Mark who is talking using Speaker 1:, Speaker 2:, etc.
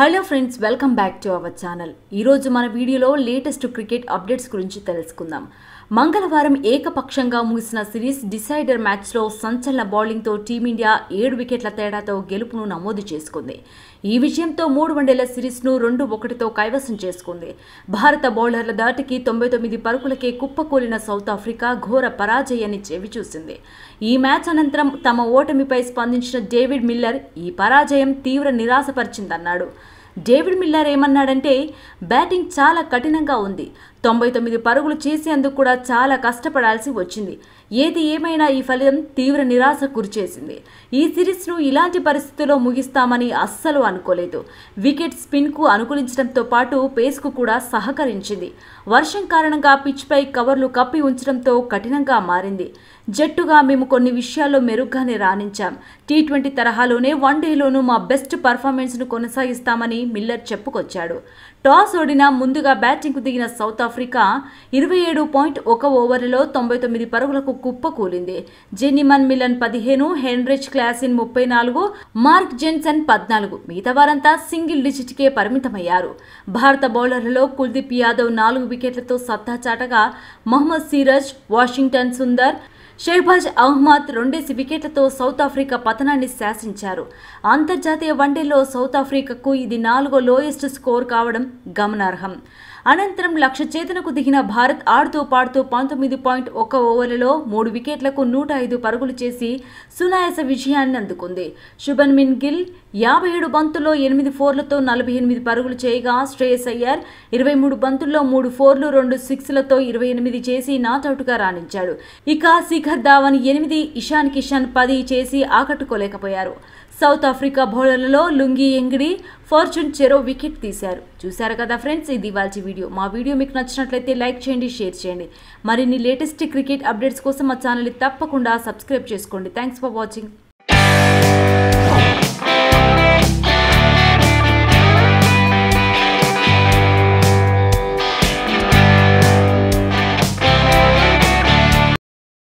Speaker 1: hello friends welcome back to our channel ఈరోజు మన వీడియోలో లేటెస్ట్ క్రికెట్ అప్డేట్స్ గురించి తెలుసుకుందాం మంగళవారం ఏకపక్షంగా ముగిసిన సిరీస్ డిసైడర్ మ్యాచ్లో సంచలన బౌలింగ్తో టీమిండియా ఏడు వికెట్ల తేడాతో గెలుపును నమోదు చేసుకుంది ఈ విజయంతో మూడు వన్డేల సిరీస్ను రెండు ఒకటితో కైవసం చేసుకుంది భారత బౌలర్ల దాటికి తొంభై తొమ్మిది పరుకులకే కుప్పకూలిన సౌత్ ఆఫ్రికా ఘోర పరాజయాన్ని చెవిచూసింది ఈ మ్యాచ్ అనంతరం తమ ఓటమిపై స్పందించిన డేవిడ్ మిల్లర్ ఈ పరాజయం తీవ్ర నిరాశపరిచిందన్నాడు డేవిడ్ మిల్లర్ ఏమన్నాడంటే బ్యాటింగ్ చాలా కఠినంగా ఉంది తొంభై తొమ్మిది పరుగులు చేసేందుకు కూడా చాలా కష్టపడాల్సి వచ్చింది ఏది ఏమైనా ఈ ఫలితం తీవ్ర నిరాశ గురిచేసింది ఈ సిరీస్ను ఇలాంటి పరిస్థితుల్లో ముగిస్తామని అస్సలు అనుకోలేదు వికెట్ స్పిన్కు అనుకూలించడంతో పాటు పేస్కు కూడా సహకరించింది వర్షం కారణంగా పిచ్పై కవర్లు కప్పి ఉంచడంతో కఠినంగా మారింది జట్టుగా మేము కొన్ని విషయాల్లో మెరుగ్గానే రాణించాం టీ ట్వంటీ తరహాలోనే వన్డేలోనూ మా బెస్ట్ పర్ఫార్మెన్స్ను కొనసాగిస్తామని మిల్లర్ చెప్పుకొచ్చాడు టాస్ ఓడిన ముందుగా బ్యాటింగ్కు దిగిన సౌత్ ఆఫ్రికా ఇరవై ఏడు పాయింట్ ఒక ఓవర్లలో తొంభై తొమ్మిది పరుగులకు కుప్పకూలింది జెనిమన్ మిలన్ పదిహేను హెన్రిచ్ క్లాసిన్ ముప్పై నాలుగు మార్క్ జెన్సన్ పద్నాలుగు మిగతా వారంతా సింగిల్ డిజిట్కే పరిమితమయ్యారు భారత బౌలర్లలో కుల్దీప్ యాదవ్ నాలుగు వికెట్లతో సత్తా చాటగా మహ్మద్ సిరాజ్ వాషింగ్టన్ సుందర్ షేర్బాజ్ అహ్మద్ రెండేసి వికెట్లతో సౌత్ ఆఫ్రికా పతనాన్ని శాసించారు అంతర్జాతీయ వన్డేలో సౌత్ ఆఫ్రికాకు ఇది నాలుగో లోయెస్ట్ స్కోర్ కావడం గమనార్హం అనంతరం లక్ష చేతనకు దిగిన భారత్ ఆడుతూ పాడుతూ పంతొమ్మిది పాయింట్ ఒక్క ఓవర్లలో మూడు వికెట్లకు నూట ఐదు పరుగులు చేసి సునాయాస విజయాన్ని అందుకుంది శుభన్ మిన్ గిల్ యాభై ఏడు బంతుల్లో ఎనిమిది ఫోర్లతో నలభై ఎనిమిది పరుగులు చేయగా శ్రేయస్ అయ్యర్ ఇరవై మూడు బంతుల్లో మూడు ఫోర్లు రెండు సిక్స్లతో ఇరవై ఎనిమిది చేసి నాట్అవుట్గా రాణించాడు ఇక శిఖర్ శిఖర్ ధావన్ ఎనిమిది ఇషాన్ కిషన్ పది చేసి ఆకట్టుకోలేకపోయారు సౌత్ ఆఫ్రికా బౌలర్లలో లుంగి ఎంగిడి ఫార్చ్యూన్ చెరో వికెట్ తీశారు చూశారు కదా ఫ్రెండ్స్ ఇది వాల్చి వీడియో మా వీడియో మీకు నచ్చినట్లయితే లైక్ చేయండి షేర్ చేయండి మరిన్ని లేటెస్ట్ క్రికెట్ అప్డేట్స్ కోసం మా ఛానల్ని తప్పకుండా సబ్స్క్రైబ్ చేసుకోండి థ్యాంక్స్ ఫర్ వాచింగ్